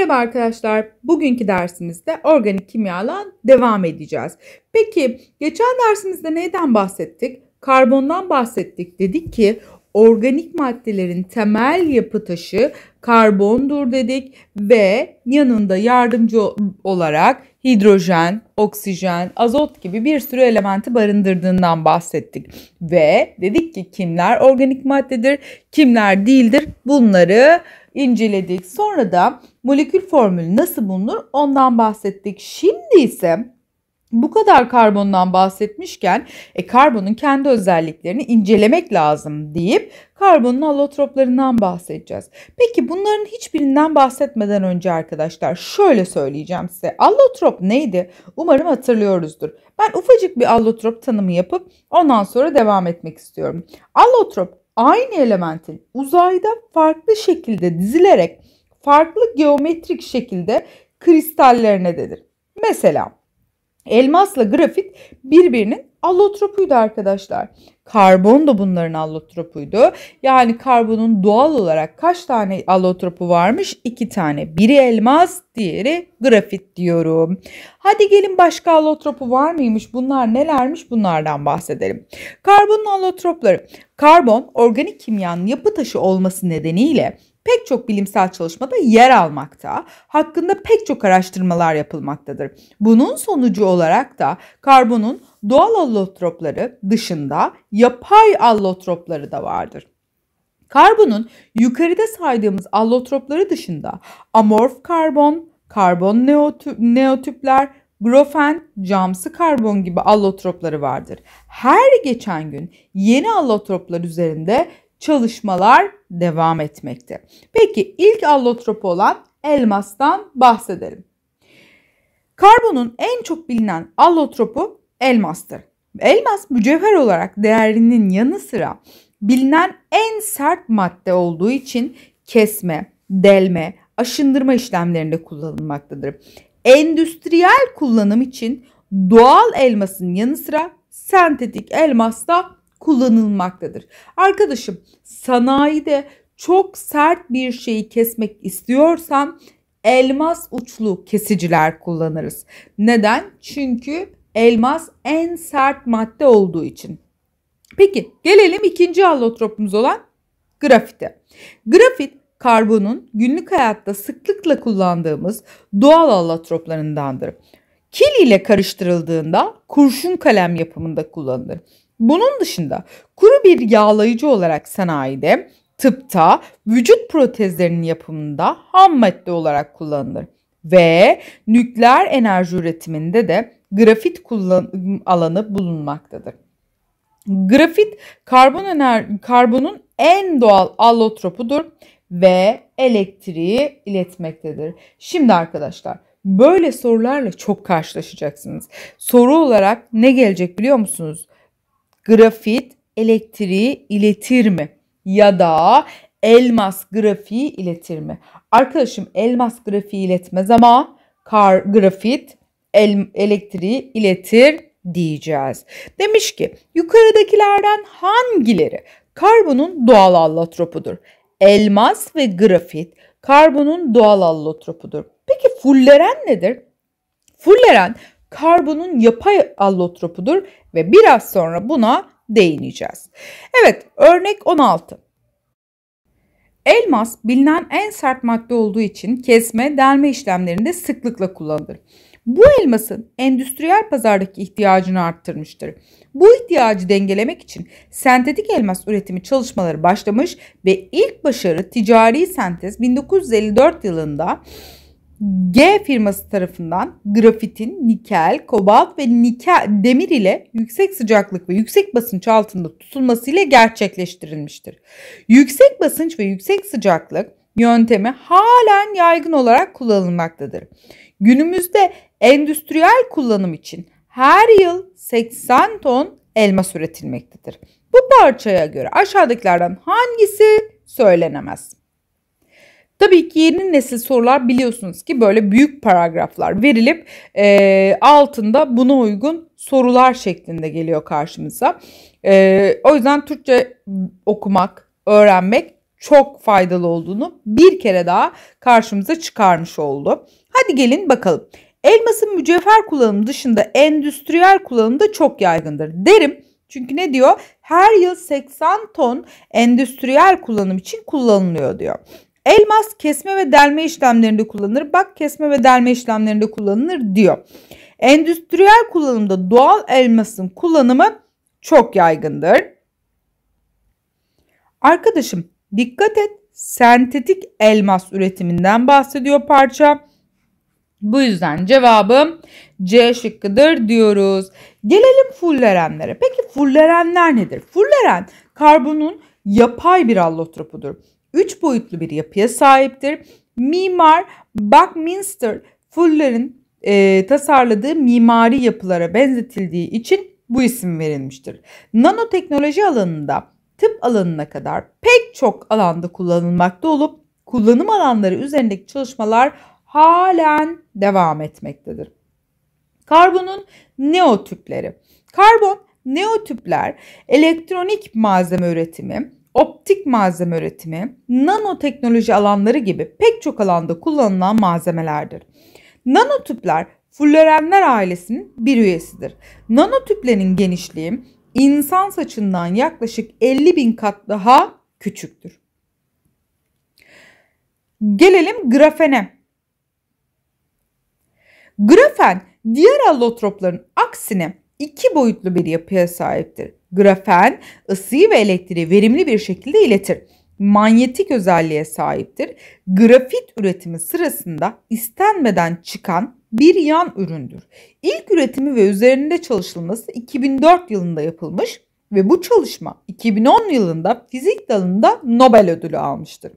Merhaba arkadaşlar. Bugünkü dersimizde organik kimyayla devam edeceğiz. Peki geçen dersimizde neyden bahsettik? Karbondan bahsettik. Dedik ki organik maddelerin temel yapı taşı karbondur dedik ve yanında yardımcı olarak hidrojen, oksijen, azot gibi bir sürü elementi barındırdığından bahsettik. Ve dedik ki kimler organik maddedir, kimler değildir bunları inceledik. Sonra da molekül formülü nasıl bulunur ondan bahsettik. Şimdi ise bu kadar karbondan bahsetmişken e, karbonun kendi özelliklerini incelemek lazım deyip karbonun allotroplarından bahsedeceğiz. Peki bunların hiçbirinden bahsetmeden önce arkadaşlar şöyle söyleyeceğim size. Allotrop neydi? Umarım hatırlıyoruzdur. Ben ufacık bir allotrop tanımı yapıp ondan sonra devam etmek istiyorum. Allotrop aynı elementin uzayda farklı şekilde dizilerek farklı geometrik şekilde kristallerine denir. Mesela elmasla grafit birbirinin allotropuydu arkadaşlar. Karbon da bunların allotropuydu. Yani karbonun doğal olarak kaç tane allotropu varmış? İki tane. Biri elmas, diğeri grafit diyorum. Hadi gelin başka allotropu var mıymış? Bunlar nelermiş? Bunlardan bahsedelim. Karbonun allotropları. Karbon organik kimyanın yapı taşı olması nedeniyle pek çok bilimsel çalışmada yer almakta, hakkında pek çok araştırmalar yapılmaktadır. Bunun sonucu olarak da karbonun doğal allotropları dışında yapay allotropları da vardır. Karbonun yukarıda saydığımız allotropları dışında amorf karbon, karbon neotü neotüpler, grofen, camsı karbon gibi allotropları vardır. Her geçen gün yeni allotroplar üzerinde çalışmalar devam etmekte. Peki ilk allotropu olan elmastan bahsedelim. Karbonun en çok bilinen allotropu elmastır. Elmas mücevher olarak değerinin yanı sıra bilinen en sert madde olduğu için kesme, delme, aşındırma işlemlerinde kullanılmaktadır. Endüstriyel kullanım için doğal elmasın yanı sıra sentetik elmas da kullanılmaktadır. Arkadaşım sanayide çok sert bir şeyi kesmek istiyorsan elmas uçlu kesiciler kullanırız. Neden? Çünkü elmas en sert madde olduğu için. Peki gelelim ikinci allotropumuz olan grafite. Grafit karbonun günlük hayatta sıklıkla kullandığımız doğal allotroplarındandır. Kil ile karıştırıldığında kurşun kalem yapımında kullanılır. Bunun dışında kuru bir yağlayıcı olarak sanayide, tıpta, vücut protezlerinin yapımında ham madde olarak kullanılır. Ve nükleer enerji üretiminde de grafit kullan alanı bulunmaktadır. Grafit karbon ener karbonun en doğal allotropudur ve elektriği iletmektedir. Şimdi arkadaşlar böyle sorularla çok karşılaşacaksınız. Soru olarak ne gelecek biliyor musunuz? grafit elektriği iletir mi? Ya da elmas grafiği iletir mi? Arkadaşım elmas grafiği iletmez ama kar grafit el, elektriği iletir diyeceğiz. Demiş ki yukarıdakilerden hangileri karbonun doğal allotropudur? Elmas ve grafit karbonun doğal allotropudur. Peki fulleren nedir? Fulleren karbonun yapay allotropudur ve biraz sonra buna değineceğiz. Evet örnek 16. Elmas bilinen en sert madde olduğu için kesme, delme işlemlerinde sıklıkla kullanılır. Bu elmasın endüstriyel pazardaki ihtiyacını arttırmıştır. Bu ihtiyacı dengelemek için sentetik elmas üretimi çalışmaları başlamış ve ilk başarı ticari sentez 1954 yılında G firması tarafından grafitin nikel, kobalt ve nikel demir ile yüksek sıcaklık ve yüksek basınç altında tutulması ile gerçekleştirilmiştir. Yüksek basınç ve yüksek sıcaklık yöntemi halen yaygın olarak kullanılmaktadır. Günümüzde endüstriyel kullanım için her yıl 80 ton elma üretilmektedir. Bu parçaya göre aşağıdakilerden hangisi söylenemez? Tabii ki yeni nesil sorular biliyorsunuz ki böyle büyük paragraflar verilip e, altında buna uygun sorular şeklinde geliyor karşımıza. E, o yüzden Türkçe okumak, öğrenmek çok faydalı olduğunu bir kere daha karşımıza çıkarmış oldu. Hadi gelin bakalım. Elmasın mücevher kullanımı dışında endüstriyel kullanımı da çok yaygındır derim. Çünkü ne diyor? Her yıl 80 ton endüstriyel kullanım için kullanılıyor diyor. Elmas kesme ve delme işlemlerinde kullanılır. Bak kesme ve delme işlemlerinde kullanılır diyor. Endüstriyel kullanımda doğal elmasın kullanımı çok yaygındır. Arkadaşım dikkat et sentetik elmas üretiminden bahsediyor parça. Bu yüzden cevabım C şıkkıdır diyoruz. Gelelim fullerenlere. Peki fullerenler nedir? Fulleren karbonun yapay bir allotropudur. 3 boyutlu bir yapıya sahiptir. Mimar Buckminster Fuller'ın e, tasarladığı mimari yapılara benzetildiği için bu isim verilmiştir. Nanoteknoloji alanında tıp alanına kadar pek çok alanda kullanılmakta olup kullanım alanları üzerindeki çalışmalar halen devam etmektedir. Karbonun neotüpleri. Karbon neotüpler elektronik malzeme üretimi, optik malzeme üretimi, nanoteknoloji alanları gibi pek çok alanda kullanılan malzemelerdir. Nanotüpler fullerenler ailesinin bir üyesidir. Nanotüplerin genişliği insan saçından yaklaşık 50 bin kat daha küçüktür. Gelelim grafene. Grafen diğer allotropların aksine iki boyutlu bir yapıya sahiptir. Grafen ısıyı ve elektriği verimli bir şekilde iletir. Manyetik özelliğe sahiptir. Grafit üretimi sırasında istenmeden çıkan bir yan üründür. İlk üretimi ve üzerinde çalışılması 2004 yılında yapılmış ve bu çalışma 2010 yılında fizik dalında Nobel ödülü almıştır.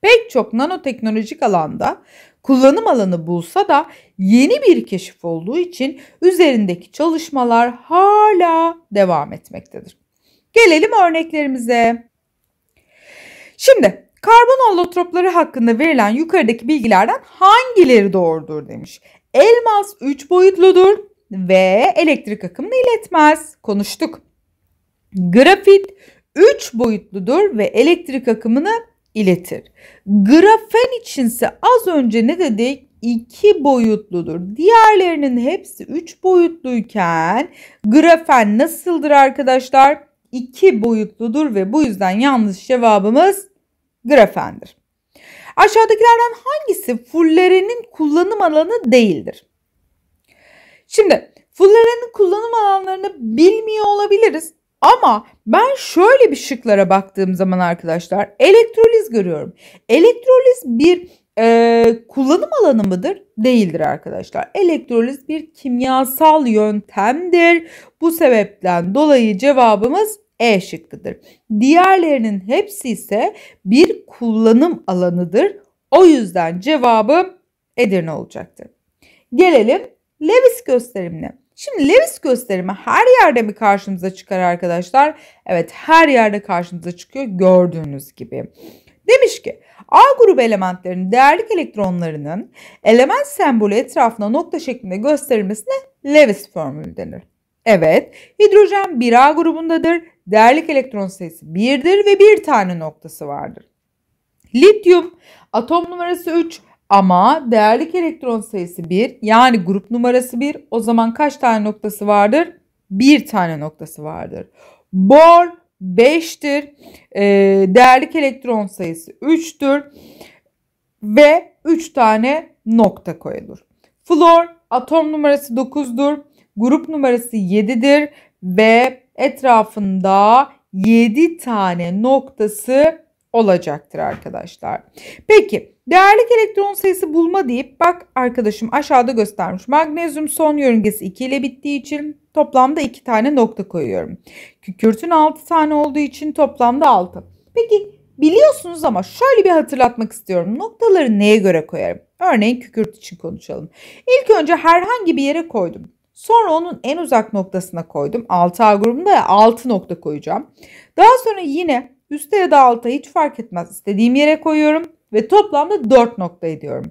Pek çok nanoteknolojik alanda kullanım alanı bulsa da yeni bir keşif olduğu için üzerindeki çalışmalar hala devam etmektedir. Gelelim örneklerimize. Şimdi karbon allotropları hakkında verilen yukarıdaki bilgilerden hangileri doğrudur demiş. Elmas 3 boyutludur ve elektrik akımını iletmez. Konuştuk. Grafit 3 boyutludur ve elektrik akımını iletir. Grafen içinse az önce ne dedik? İki boyutludur. Diğerlerinin hepsi üç boyutluyken grafen nasıldır arkadaşlar? İki boyutludur ve bu yüzden yanlış cevabımız grafendir. Aşağıdakilerden hangisi fullerenin kullanım alanı değildir? Şimdi fullerenin kullanım alanlarını bilmiyor olabiliriz. Ama ben şöyle bir şıklara baktığım zaman arkadaşlar elektroliz görüyorum. Elektroliz bir e, kullanım alanı mıdır? Değildir arkadaşlar. Elektroliz bir kimyasal yöntemdir. Bu sebepten dolayı cevabımız E şıkkıdır. Diğerlerinin hepsi ise bir kullanım alanıdır. O yüzden cevabım Edirne olacaktır. Gelelim Lewis gösterimine. Şimdi Lewis gösterimi her yerde mi karşımıza çıkar arkadaşlar? Evet her yerde karşımıza çıkıyor gördüğünüz gibi. Demiş ki A grubu elementlerinin değerlik elektronlarının element sembolü etrafına nokta şeklinde gösterilmesine Lewis formülü denir. Evet hidrojen 1A grubundadır. Değerlik elektron sayısı 1'dir ve bir tane noktası vardır. Lityum atom numarası 3 ama değerlik elektron sayısı 1 yani grup numarası 1 o zaman kaç tane noktası vardır? Bir tane noktası vardır. Bor 5'tir. E, ee, değerlik elektron sayısı 3'tür. Ve 3 tane nokta koyulur. Flor atom numarası 9'dur. Grup numarası 7'dir. Ve etrafında 7 tane noktası olacaktır arkadaşlar. Peki Değerlik elektron sayısı bulma deyip bak arkadaşım aşağıda göstermiş. Magnezyum son yörüngesi 2 ile bittiği için toplamda 2 tane nokta koyuyorum. Kükürtün 6 tane olduğu için toplamda 6. Peki biliyorsunuz ama şöyle bir hatırlatmak istiyorum. Noktaları neye göre koyarım? Örneğin kükürt için konuşalım. İlk önce herhangi bir yere koydum. Sonra onun en uzak noktasına koydum. 6A grubunda ya 6 nokta koyacağım. Daha sonra yine üste ya da alta hiç fark etmez. İstediğim yere koyuyorum ve toplamda 4 nokta ediyorum.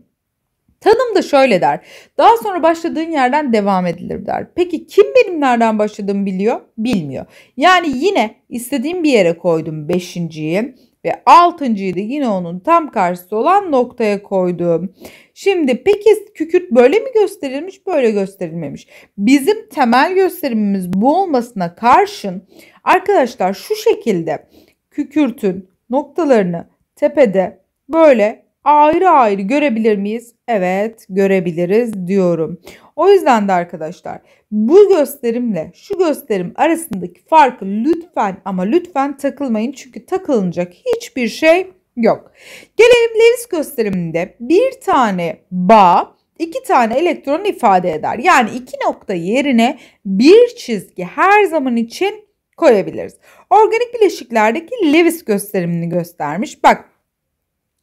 Tanım da şöyle der. Daha sonra başladığın yerden devam edilir der. Peki kim benim nereden başladığımı biliyor? Bilmiyor. Yani yine istediğim bir yere koydum 5.yi ve 6.yı da yine onun tam karşısı olan noktaya koydum. Şimdi peki kükürt böyle mi gösterilmiş böyle gösterilmemiş. Bizim temel gösterimimiz bu olmasına karşın arkadaşlar şu şekilde kükürtün noktalarını tepede böyle ayrı ayrı görebilir miyiz? Evet görebiliriz diyorum. O yüzden de arkadaşlar bu gösterimle şu gösterim arasındaki farkı lütfen ama lütfen takılmayın. Çünkü takılınacak hiçbir şey yok. Gelelim Lewis gösteriminde bir tane bağ iki tane elektron ifade eder. Yani iki nokta yerine bir çizgi her zaman için koyabiliriz. Organik bileşiklerdeki Lewis gösterimini göstermiş. Bak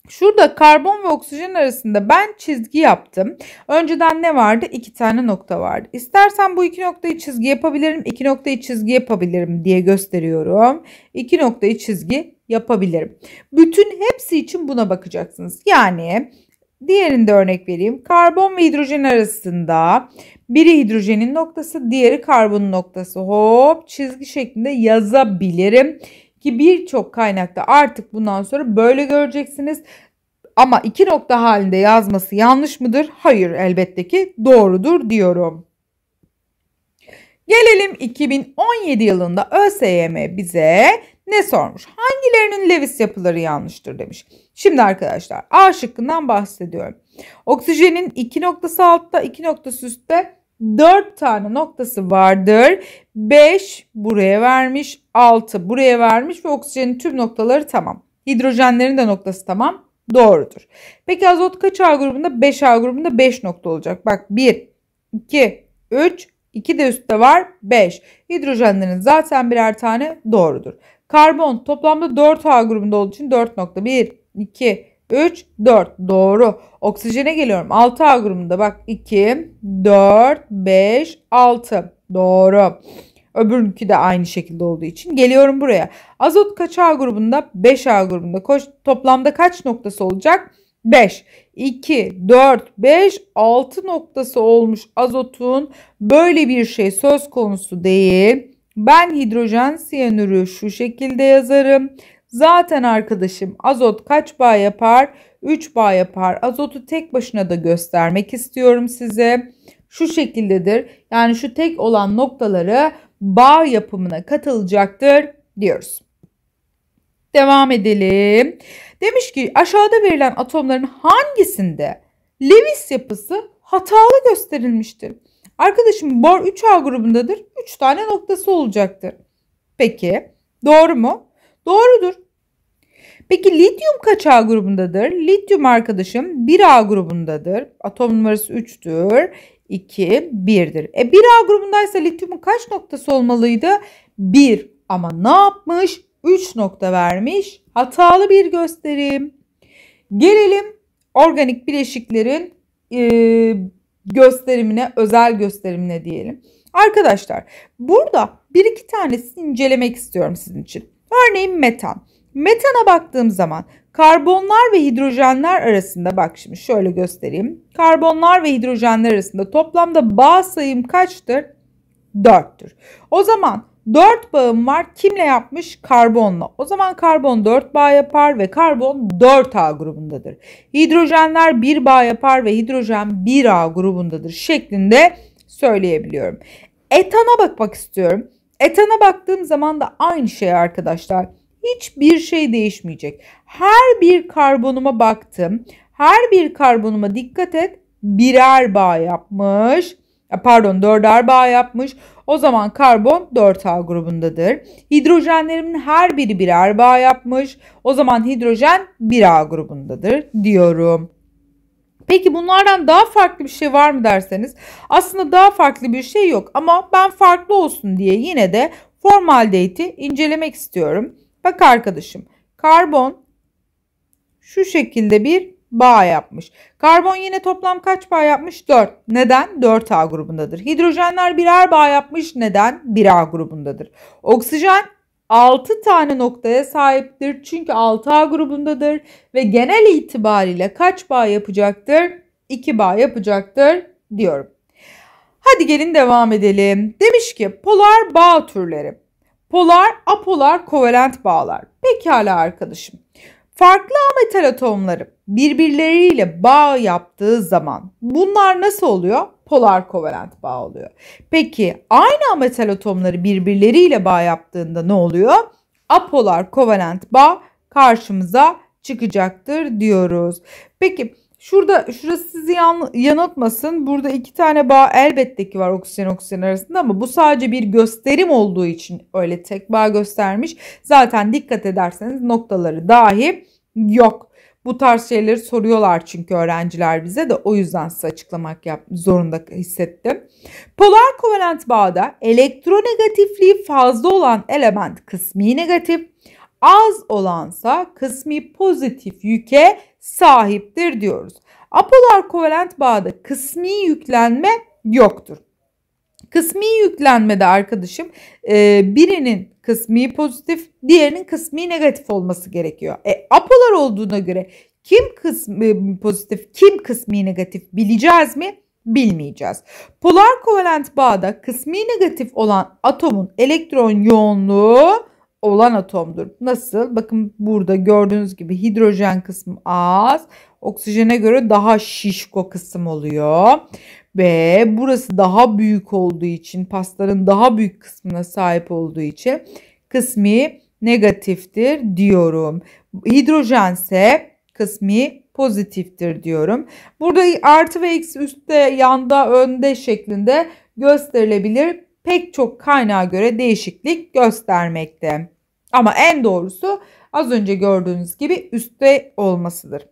Şurada karbon ve oksijen arasında ben çizgi yaptım. Önceden ne vardı? İki tane nokta vardı. İstersen bu iki noktayı çizgi yapabilirim. iki noktayı çizgi yapabilirim diye gösteriyorum. İki noktayı çizgi yapabilirim. Bütün hepsi için buna bakacaksınız. Yani diğerinde örnek vereyim. Karbon ve hidrojen arasında biri hidrojenin noktası diğeri karbonun noktası. Hop çizgi şeklinde yazabilirim. Ki birçok kaynakta artık bundan sonra böyle göreceksiniz. Ama iki nokta halinde yazması yanlış mıdır? Hayır elbette ki doğrudur diyorum. Gelelim 2017 yılında ÖSYM bize ne sormuş? Hangilerinin Lewis yapıları yanlıştır demiş. Şimdi arkadaşlar A şıkkından bahsediyorum. Oksijenin iki noktası altta iki noktası üstte 4 tane noktası vardır. 5 buraya vermiş, 6 buraya vermiş ve oksijenin tüm noktaları tamam. Hidrojenlerin de noktası tamam. Doğrudur. Peki azot kaç A grubunda? 5A grubunda 5 nokta olacak. Bak 1, 2, 3, 2 de üstte var 5. Hidrojenlerin zaten birer tane doğrudur. Karbon toplamda 4A grubunda olduğu için 4 nokta. 1, 2, 3, 4. Doğru. Oksijene geliyorum. 6 A grubunda bak 2, 4, 5, 6. Doğru. Öbürünki de aynı şekilde olduğu için geliyorum buraya. Azot kaç A grubunda? 5 A grubunda. Koş, toplamda kaç noktası olacak? 5, 2, 4, 5, 6 noktası olmuş azotun. Böyle bir şey söz konusu değil. Ben hidrojen siyanürü şu şekilde yazarım. Zaten arkadaşım azot kaç bağ yapar? 3 bağ yapar. Azotu tek başına da göstermek istiyorum size. Şu şekildedir. Yani şu tek olan noktaları bağ yapımına katılacaktır diyoruz. Devam edelim. Demiş ki aşağıda verilen atomların hangisinde Lewis yapısı hatalı gösterilmiştir? Arkadaşım bor 3A grubundadır. 3 tane noktası olacaktır. Peki doğru mu? Doğrudur. Peki lityum kaç A grubundadır? Lityum arkadaşım 1A grubundadır. Atom numarası 3'tür. 2, 1'dir. E 1A grubundaysa lityumun kaç noktası olmalıydı? 1 ama ne yapmış? 3 nokta vermiş. Hatalı bir gösterim. Gelelim organik bileşiklerin e, gösterimine, özel gösterimine diyelim. Arkadaşlar burada bir iki tanesini incelemek istiyorum sizin için. Örneğin metan. Metana baktığım zaman karbonlar ve hidrojenler arasında bak şimdi şöyle göstereyim. Karbonlar ve hidrojenler arasında toplamda bağ sayım kaçtır? 4'tür. O zaman 4 bağım var. Kimle yapmış? Karbonla. O zaman karbon 4 bağ yapar ve karbon 4A grubundadır. Hidrojenler 1 bağ yapar ve hidrojen 1A grubundadır şeklinde söyleyebiliyorum. Etana bakmak istiyorum. Etana baktığım zaman da aynı şey arkadaşlar. Hiçbir şey değişmeyecek. Her bir karbonuma baktım. Her bir karbonuma dikkat et. Birer bağ yapmış. E, pardon dörder bağ yapmış. O zaman karbon 4A grubundadır. Hidrojenlerimin her biri birer bağ yapmış. O zaman hidrojen 1A grubundadır diyorum. Peki bunlardan daha farklı bir şey var mı derseniz aslında daha farklı bir şey yok ama ben farklı olsun diye yine de formaldehiti incelemek istiyorum. Bak arkadaşım karbon şu şekilde bir bağ yapmış. Karbon yine toplam kaç bağ yapmış? 4. Neden? 4A grubundadır. Hidrojenler birer bağ yapmış. Neden? 1A grubundadır. Oksijen 6 tane noktaya sahiptir. Çünkü 6A grubundadır ve genel itibariyle kaç bağ yapacaktır? 2 bağ yapacaktır diyorum. Hadi gelin devam edelim. Demiş ki polar bağ türleri. Polar, apolar, kovalent bağlar. Pekala arkadaşım. Farklı metal atomları birbirleriyle bağ yaptığı zaman bunlar nasıl oluyor? polar kovalent bağ oluyor. Peki aynı ametal atomları birbirleriyle bağ yaptığında ne oluyor? Apolar kovalent bağ karşımıza çıkacaktır diyoruz. Peki şurada şurası sizi yan, yanıltmasın. Burada iki tane bağ elbette ki var oksijen oksijen arasında ama bu sadece bir gösterim olduğu için öyle tek bağ göstermiş. Zaten dikkat ederseniz noktaları dahi yok. Bu tarz şeyleri soruyorlar çünkü öğrenciler bize de o yüzden size açıklamak yap zorunda hissettim. Polar kovalent bağda elektronegatifliği fazla olan element kısmi negatif, az olansa kısmi pozitif yüke sahiptir diyoruz. Apolar kovalent bağda kısmi yüklenme yoktur. Kısmi yüklenmede arkadaşım e, birinin kısmi pozitif diğerinin kısmi negatif olması gerekiyor. E, apolar olduğuna göre kim kısmi pozitif kim kısmi negatif bileceğiz mi? bilmeyeceğiz. Polar kovalent bağda kısmi negatif olan atomun elektron yoğunluğu olan atomdur. Nasıl? Bakın burada gördüğünüz gibi hidrojen kısmı az. Oksijene göre daha şişko kısım oluyor ve burası daha büyük olduğu için pastanın daha büyük kısmına sahip olduğu için kısmi negatiftir diyorum. Hidrojen ise kısmi pozitiftir diyorum. Burada artı ve eksi üstte, yanda, önde şeklinde gösterilebilir. Pek çok kaynağa göre değişiklik göstermekte. Ama en doğrusu az önce gördüğünüz gibi üstte olmasıdır.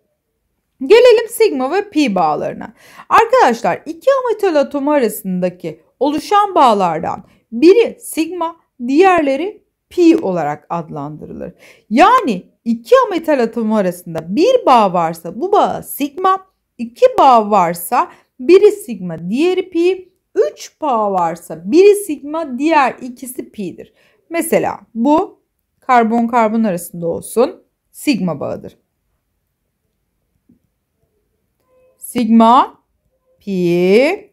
Gelelim sigma ve pi bağlarına. Arkadaşlar iki ametal atomu arasındaki oluşan bağlardan biri sigma, diğerleri pi olarak adlandırılır. Yani iki ametal atomu arasında bir bağ varsa bu bağ sigma, iki bağ varsa biri sigma, diğeri pi, üç bağ varsa biri sigma, diğer ikisi pi'dir. Mesela bu karbon karbon arasında olsun sigma bağıdır. sigma pi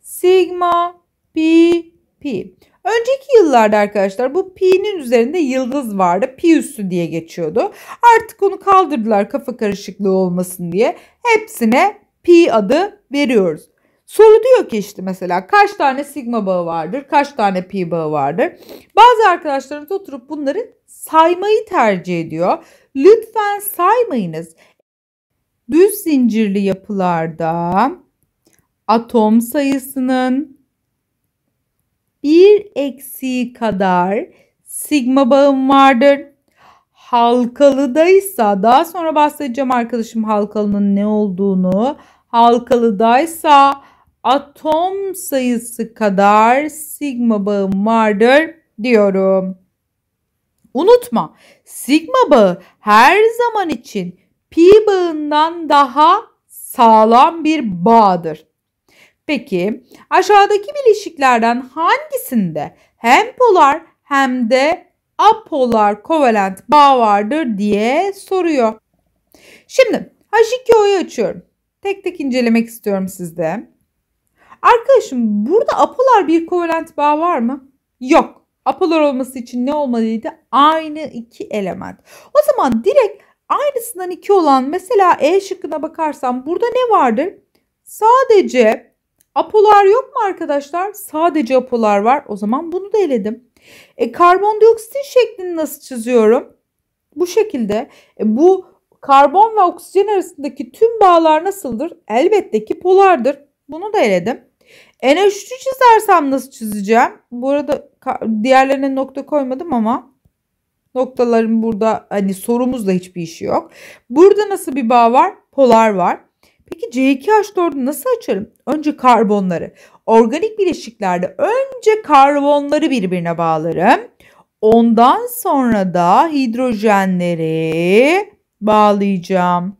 sigma pi pi. Önceki yıllarda arkadaşlar bu pi'nin üzerinde yıldız vardı. Pi üstü diye geçiyordu. Artık onu kaldırdılar kafa karışıklığı olmasın diye. Hepsine pi adı veriyoruz. Soru diyor ki işte mesela kaç tane sigma bağı vardır, kaç tane pi bağı vardır. Bazı arkadaşlarınız oturup bunları saymayı tercih ediyor. Lütfen saymayınız düz zincirli yapılarda atom sayısının bir eksiği kadar sigma bağım vardır. Halkalıdaysa daha sonra bahsedeceğim arkadaşım halkalının ne olduğunu. Halkalıdaysa atom sayısı kadar sigma bağım vardır diyorum. Unutma sigma bağı her zaman için pi bağından daha sağlam bir bağdır. Peki aşağıdaki bileşiklerden hangisinde hem polar hem de apolar kovalent bağ vardır diye soruyor. Şimdi H2O'yu açıyorum. Tek tek incelemek istiyorum sizde. Arkadaşım burada apolar bir kovalent bağ var mı? Yok. Apolar olması için ne olmalıydı? Aynı iki element. O zaman direkt Aynısından 2 olan mesela E şıkkına bakarsam burada ne vardır? Sadece apolar yok mu arkadaşlar? Sadece apolar var. O zaman bunu da eledim. E, karbondioksitin şeklini nasıl çiziyorum? Bu şekilde. E, bu karbon ve oksijen arasındaki tüm bağlar nasıldır? Elbette ki polardır. Bunu da eledim. NH3'ü çizersem nasıl çizeceğim? Bu arada diğerlerine nokta koymadım ama Noktaların burada hani sorumuzda hiçbir işi yok. Burada nasıl bir bağ var? Polar var. Peki C2H4'ü nasıl açarım? Önce karbonları. Organik bileşiklerde önce karbonları birbirine bağlarım. Ondan sonra da hidrojenleri bağlayacağım.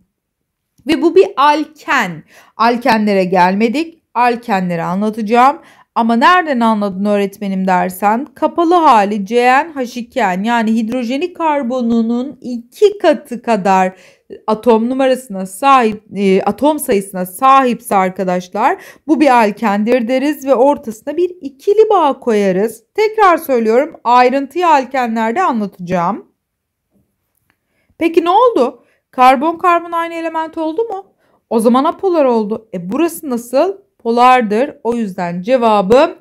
Ve bu bir alken. Alkenlere gelmedik. Alkenleri anlatacağım. Ama nereden anladın öğretmenim dersen kapalı hali cnh 2 yani hidrojenik karbonunun iki katı kadar e, atom numarasına sahip e, atom sayısına sahipse arkadaşlar bu bir alkendir deriz ve ortasına bir ikili bağ koyarız. Tekrar söylüyorum ayrıntıyı alkenlerde anlatacağım. Peki ne oldu? Karbon karbon aynı element oldu mu? O zaman apolar oldu. E burası nasıl? polardır. O yüzden cevabım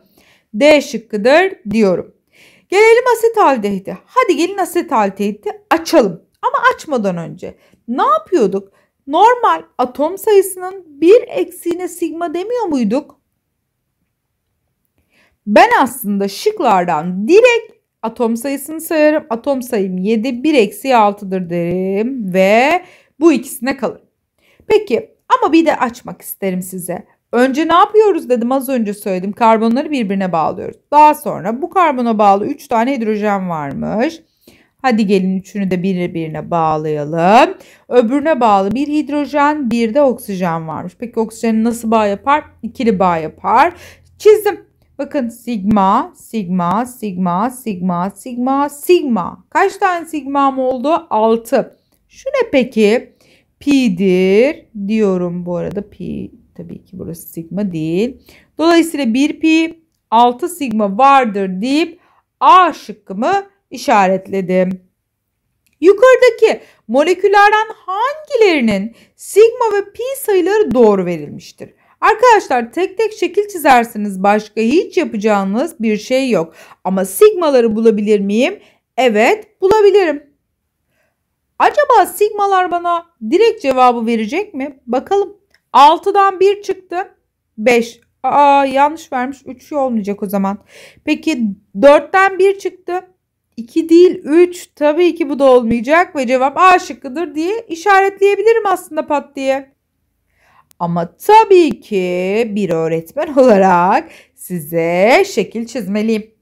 D şıkkıdır diyorum. Gelelim asetaldehite. Hadi gelin asetaldehiti açalım. Ama açmadan önce ne yapıyorduk? Normal atom sayısının bir eksiğine sigma demiyor muyduk? Ben aslında şıklardan direkt atom sayısını sayarım. Atom sayım 7, 1 eksi 6'dır derim ve bu ikisine kalır. Peki ama bir de açmak isterim size. Önce ne yapıyoruz dedim az önce söyledim. Karbonları birbirine bağlıyoruz. Daha sonra bu karbona bağlı 3 tane hidrojen varmış. Hadi gelin üçünü de birbirine bağlayalım. Öbürüne bağlı bir hidrojen bir de oksijen varmış. Peki oksijeni nasıl bağ yapar? İkili bağ yapar. Çizdim. Bakın sigma, sigma, sigma, sigma, sigma, sigma. Kaç tane sigmam oldu? 6. Şu ne peki? Pi'dir diyorum bu arada. Pi Tabii ki burası sigma değil. Dolayısıyla 1 pi 6 sigma vardır deyip A şıkkımı işaretledim. Yukarıdaki moleküllerden hangilerinin sigma ve pi sayıları doğru verilmiştir? Arkadaşlar tek tek şekil çizersiniz başka hiç yapacağınız bir şey yok. Ama sigmaları bulabilir miyim? Evet bulabilirim. Acaba sigmalar bana direkt cevabı verecek mi? Bakalım. 6'dan 1 çıktı. 5. Aa yanlış vermiş. 3'ü şey olmayacak o zaman. Peki 4'ten 1 çıktı. 2 değil 3. Tabii ki bu da olmayacak ve cevap A şıkkıdır diye işaretleyebilirim aslında pat diye. Ama tabii ki bir öğretmen olarak size şekil çizmeliyim.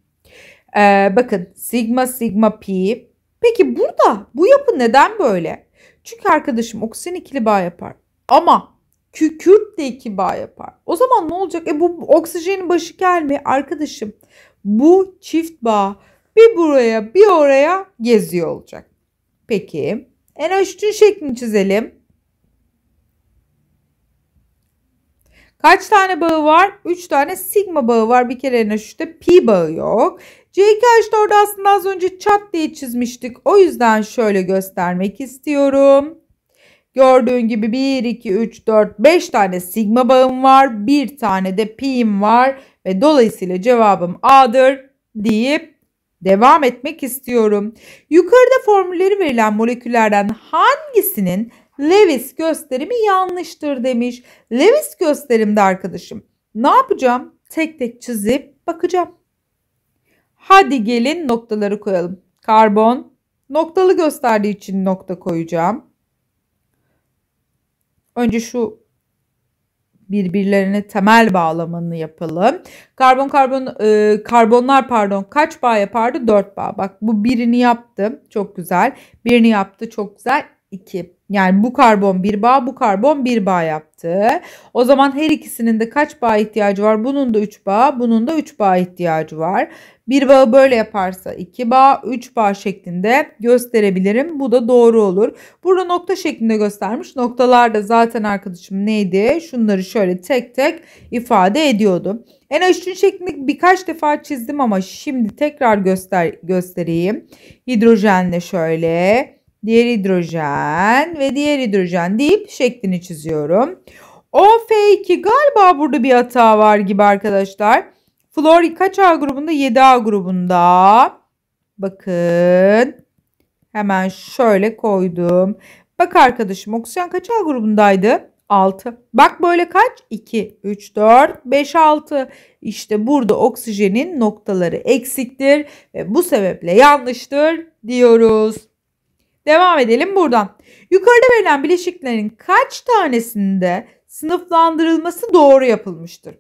Ee, bakın sigma sigma pi. Peki burada bu yapı neden böyle? Çünkü arkadaşım oksijen ikili bağ yapar. Ama kükürt de kiba yapar. O zaman ne olacak? E bu oksijenin başı gelmiyor Arkadaşım bu çift bağ bir buraya bir oraya geziyor olacak. Peki NH3'ün şeklini çizelim. Kaç tane bağı var? 3 tane sigma bağı var. Bir kere NH3'te pi bağı yok. c 2 orada aslında az önce çat diye çizmiştik. O yüzden şöyle göstermek istiyorum. Gördüğün gibi 1, 2, 3, 4, 5 tane sigma bağım var. Bir tane de pi'im var. Ve dolayısıyla cevabım A'dır deyip devam etmek istiyorum. Yukarıda formülleri verilen moleküllerden hangisinin Lewis gösterimi yanlıştır demiş. Lewis gösterimde arkadaşım ne yapacağım? Tek tek çizip bakacağım. Hadi gelin noktaları koyalım. Karbon noktalı gösterdiği için nokta koyacağım. Önce şu birbirlerine temel bağlamını yapalım. Karbon karbon e, karbonlar pardon kaç bağ yapardı? 4 bağ. Bak bu birini yaptı, Çok güzel. Birini yaptı. Çok güzel. 2. Yani bu karbon bir bağ, bu karbon bir bağ yaptı. O zaman her ikisinin de kaç bağ ihtiyacı var? Bunun da 3 bağ, bunun da 3 bağ ihtiyacı var. Bir bağı böyle yaparsa 2 bağ, 3 bağ şeklinde gösterebilirim. Bu da doğru olur. Burada nokta şeklinde göstermiş. Noktalar da zaten arkadaşım neydi? Şunları şöyle tek tek ifade ediyordum. En H3 şeklini birkaç defa çizdim ama şimdi tekrar göster göstereyim. Hidrojenle şöyle diğer hidrojen ve diğer hidrojen deyip şeklini çiziyorum. OF2 galiba burada bir hata var gibi arkadaşlar. Flor kaç A grubunda? 7A grubunda. Bakın. Hemen şöyle koydum. Bak arkadaşım oksijen kaç A grubundaydı? 6. Bak böyle kaç? 2, 3, 4, 5, 6. İşte burada oksijenin noktaları eksiktir ve bu sebeple yanlıştır diyoruz. Devam edelim buradan. Yukarıda verilen bileşiklerin kaç tanesinde sınıflandırılması doğru yapılmıştır?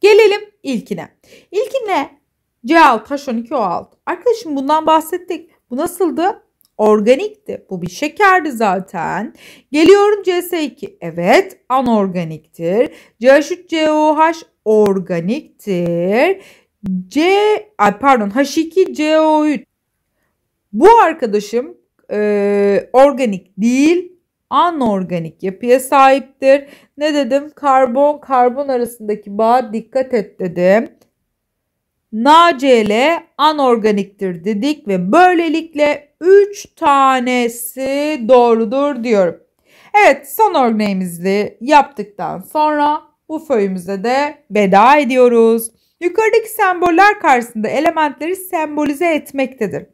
Gelelim ilkine. İlkine C6 H12O6. Arkadaşım bundan bahsettik. Bu nasıldı? Organikti. Bu bir şekerdi zaten. Geliyorum CS2. Evet anorganiktir. CH3 COH organiktir. C pardon H2 CO3. Bu arkadaşım e, organik değil anorganik yapıya sahiptir. Ne dedim? Karbon karbon arasındaki bağ dikkat et dedim. NaCl anorganiktir dedik ve böylelikle 3 tanesi doğrudur diyorum. Evet son örneğimizi yaptıktan sonra bu föyümüze de veda ediyoruz. Yukarıdaki semboller karşısında elementleri sembolize etmektedir.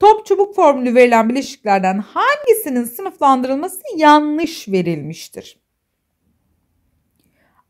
Top çubuk formülü verilen bileşiklerden hangisinin sınıflandırılması yanlış verilmiştir?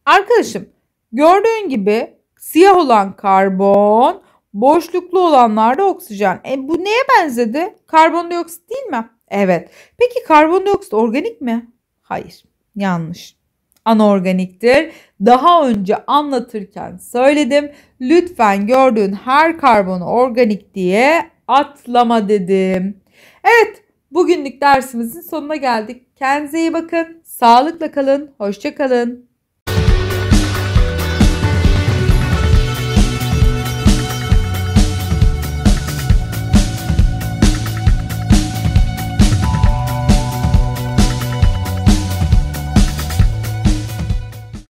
Arkadaşım gördüğün gibi siyah olan karbon, boşluklu olanlar da oksijen. E bu neye benzedi? Karbondioksit değil mi? Evet. Peki karbondioksit organik mi? Hayır. Yanlış. Anorganiktir. Daha önce anlatırken söyledim. Lütfen gördüğün her karbonu organik diye atlama dedim. Evet bugünlük dersimizin sonuna geldik. Kendinize iyi bakın. Sağlıkla kalın. Hoşça kalın.